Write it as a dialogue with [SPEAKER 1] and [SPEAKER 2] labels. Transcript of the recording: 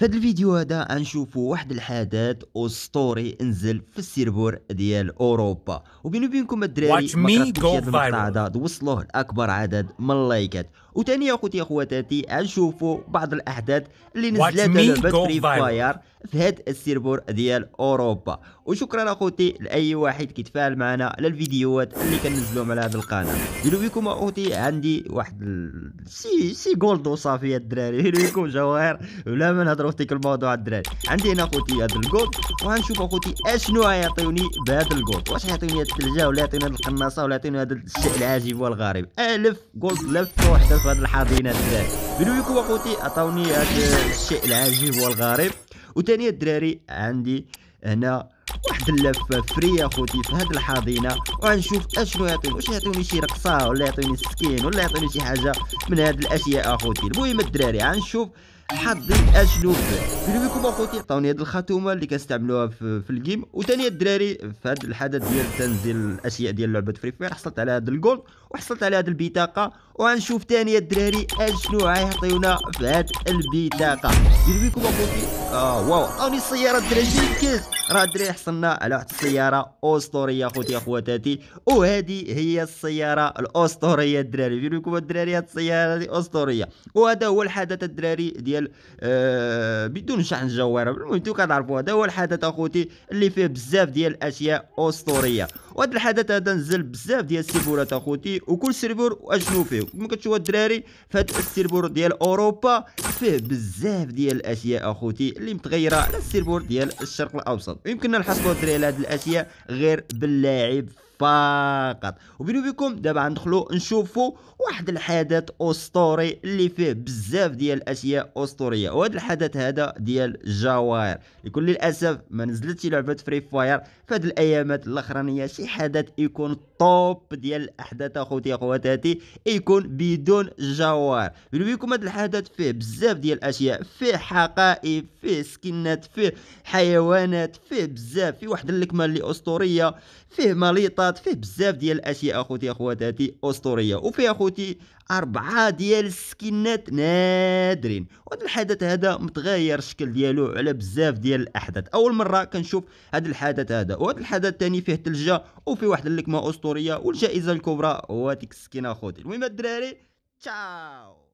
[SPEAKER 1] فهاد الفيديو هذا غنشوفوا واحد الحدث اسطوري نزل في السيرفور ديال اوروبا وبيني بينكم الدراري المقطع هذا توصلوه لاكبر عدد من اللايكات يا اخوتي اخواتاتي غنشوفوا بعض الاحداث اللي نزلت على لعبه فري فاير في هاد السيربور ديال اوروبا وشكرا اخوتي لاي واحد كيتفاعل معنا على الفيديوهات اللي كنزلوهم على هذا القناه ديرو بكم اخوتي عندي واحد سي سي جولد وصافي الدراري ديرو بكم جواهر بلا ما نهضروا في ديك الموضوع الدراري عندي هنا اخوتي هذا الجولد وغنشوف اخوتي اشنو يعطيوني بهذا الجولد واش يعطيوني هاد الثلجه ولا يعطيوني هاد القناصه ولا يعطيوني هذا الشيء العجيب والغريب الف جولد لفه وحده في هذه الحاضنه الدراري ديرو بكم اخوتي عطاوني هذا الشيء العجيب والغريب وثاني الدراري عندي هنا واحد اللفه فري اخوتي في هاد الحاضنه وغنشوف اشنو يعطيني واش يعطيني شي رقصه ولا يعطيني سكين ولا يعطيني شي حاجه من هاد الاشياء اخوتي المهم الدراري غنشوف حظي اشنو قولوا لكم اخوتي عطوني هاد الخاتومه اللي كنستعملوها في, في الجيم وثاني الدراري في هاد الحدث ديال تنزيل الاشياء ديال لعبه فري فاير حصلت على هاد الجولد وحصلت على هاد البطاقه وغنشوف ثاني الدراري اشنو غيعطيونا في هاد البطاقه دير بيكم اخوتي اه واو عطاوني السياره الدراري كاز راه الدراري حصلنا على واحد السياره اسطوريه اخوتي اخواتاتي وهذه هي السياره الاسطوريه الدراري دير بيكم الدراري هاد السياره اسطوريه وهذا هو الحدث الدراري ديال آه بدون شحن جوارب المهم انتو كتعرفوا هذا هو الحدث اخوتي اللي فيه بزاف ديال الاشياء اسطوريه وهاد الحدث هذا نزل بزاف ديال السيرفورات اخوتي وكل سيرفور واجنو فيه كما كتشوفوا الدراري فهاد السيرفور ديال اوروبا فيه بزاف ديال الاشياء اخوتي اللي متغيره على السيرفور ديال الشرق الاوسط يمكننا نحصلوا الدراري على هاد الاشياء غير باللاعب فقط وبينو بكم دابا غندخلو نشوفو واحد الحدث اسطوري اللي فيه بزاف ديال الاشياء اسطوريه وهذا الحدث هذا ديال جواهر لكل للاسف ما نزلتش لعبه فري فاير فهاد الايامات الاخرانيه شي حدث يكون طوب ديال الاحداث اخوتي اخواتاتي يكون بدون جوار بينو وبينكم هذا الحدث فيه بزاف ديال الاشياء فيه حقائب فيه سكنات فيه حيوانات فيه بزاف فيه واحد اللكمه اللي اسطوريه فيه مليطه الرياض فيه بزاف ديال الاشياء اخوتي اخواتاتي اسطوريه وفيه اخوتي اربعه ديال السكنات نادرين وهذا الحدث هذا متغير الشكل ديالو على بزاف ديال الاحداث اول مره كنشوف هذا الحدث هذا وهذا الحدث الثاني فيه ثلجه وفيه واحد اللكمه اسطوريه والجائزه الكبرى هو ديك السكينه اخوتي المهم الدراري تشاو